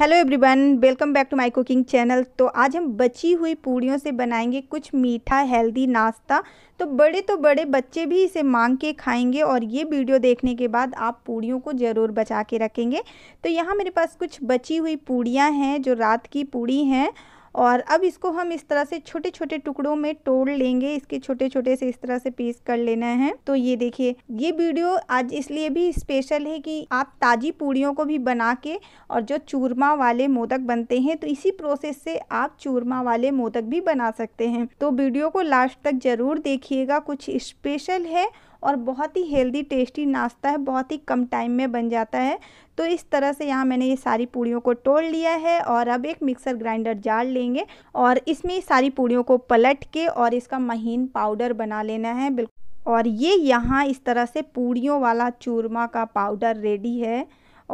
hello everyone welcome back to my cooking channel तो आज हम बची हुई पूड़ियों से बनाएंगे कुछ मीठा हेल्दी नाश्ता तो बड़े तो बड़े बच्चे भी इसे मांग के खाएंगे और ये वीडियो देखने के बाद आप पूड़ियों को ज़रूर बचा के रखेंगे तो यहाँ मेरे पास कुछ बची हुई पूड़ियाँ हैं जो रात की पूड़ी हैं और अब इसको हम इस तरह से छोटे छोटे टुकड़ों में तोड़ लेंगे इसके छोटे छोटे से इस तरह से पीस कर लेना है तो ये देखिए ये वीडियो आज इसलिए भी स्पेशल है कि आप ताज़ी पूड़ियों को भी बना के और जो चूरमा वाले मोदक बनते हैं तो इसी प्रोसेस से आप चूरमा वाले मोदक भी बना सकते हैं तो वीडियो को लास्ट तक ज़रूर देखिएगा कुछ स्पेशल है और बहुत ही हेल्दी टेस्टी नाश्ता है बहुत ही कम टाइम में बन जाता है तो इस तरह से यहाँ मैंने ये सारी पूड़ियों को तोड़ लिया है और अब एक मिक्सर ग्राइंडर जार लेंगे और इसमें सारी पूड़ियों को पलट के और इसका महीन पाउडर बना लेना है बिल्कुल और ये यहाँ इस तरह से पूड़ियों वाला चूरमा का पाउडर रेडी है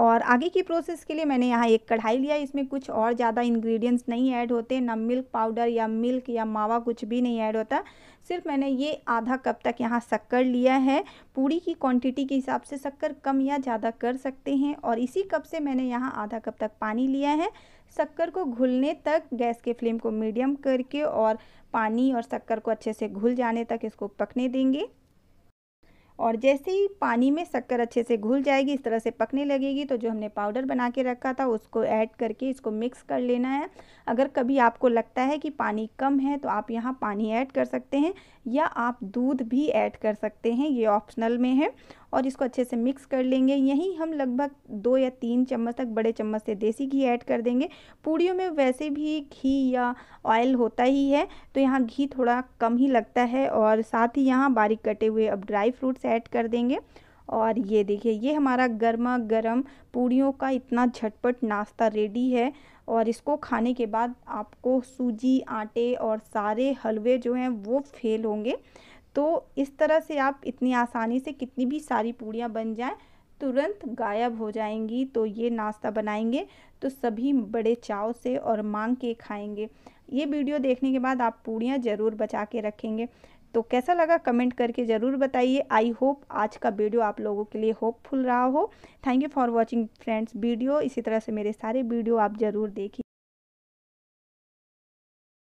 और आगे की प्रोसेस के लिए मैंने यहाँ एक कढ़ाई लिया इसमें कुछ और ज़्यादा इंग्रेडिएंट्स नहीं ऐड होते ना मिल्क पाउडर या मिल्क या मावा कुछ भी नहीं ऐड होता सिर्फ मैंने ये आधा कप तक यहाँ शक्कर लिया है पूरी की क्वांटिटी के हिसाब से शक्कर कम या ज़्यादा कर सकते हैं और इसी कप से मैंने यहाँ आधा कप तक पानी लिया है शक्कर को घुलने तक गैस के फ्लेम को मीडियम करके और पानी और शक्कर को अच्छे से घुल जाने तक इसको पकने देंगे और जैसे ही पानी में शक्कर अच्छे से घुल जाएगी इस तरह से पकने लगेगी तो जो हमने पाउडर बना के रखा था उसको ऐड करके इसको मिक्स कर लेना है अगर कभी आपको लगता है कि पानी कम है तो आप यहाँ पानी ऐड कर सकते हैं या आप दूध भी ऐड कर सकते हैं ये ऑप्शनल में है और इसको अच्छे से मिक्स कर लेंगे यहीं हम लगभग दो या तीन चम्मच तक बड़े चम्मच से देसी घी ऐड कर देंगे पूड़ियों में वैसे भी घी या ऑयल होता ही है तो यहाँ घी थोड़ा कम ही लगता है और साथ ही यहाँ बारीक कटे हुए अब ड्राई फ्रूट्स ऐड कर देंगे और ये देखिए ये हमारा गर्मा गर्म पूड़ियों का इतना झटपट नाश्ता रेडी है और इसको खाने के बाद आपको सूजी आटे और सारे हलवे जो हैं वो फेल होंगे तो इस तरह से आप इतनी आसानी से कितनी भी सारी पूड़ियाँ बन जाएं तुरंत गायब हो जाएंगी तो ये नाश्ता बनाएंगे तो सभी बड़े चाव से और मांग के खाएंगे ये वीडियो देखने के बाद आप पूड़ियाँ ज़रूर बचा के रखेंगे तो कैसा लगा कमेंट करके ज़रूर बताइए आई होप आज का वीडियो आप लोगों के लिए होपफुल रहा हो thank you for watching friends video इसी तरह से मेरे सारे वीडियो आप ज़रूर देखिए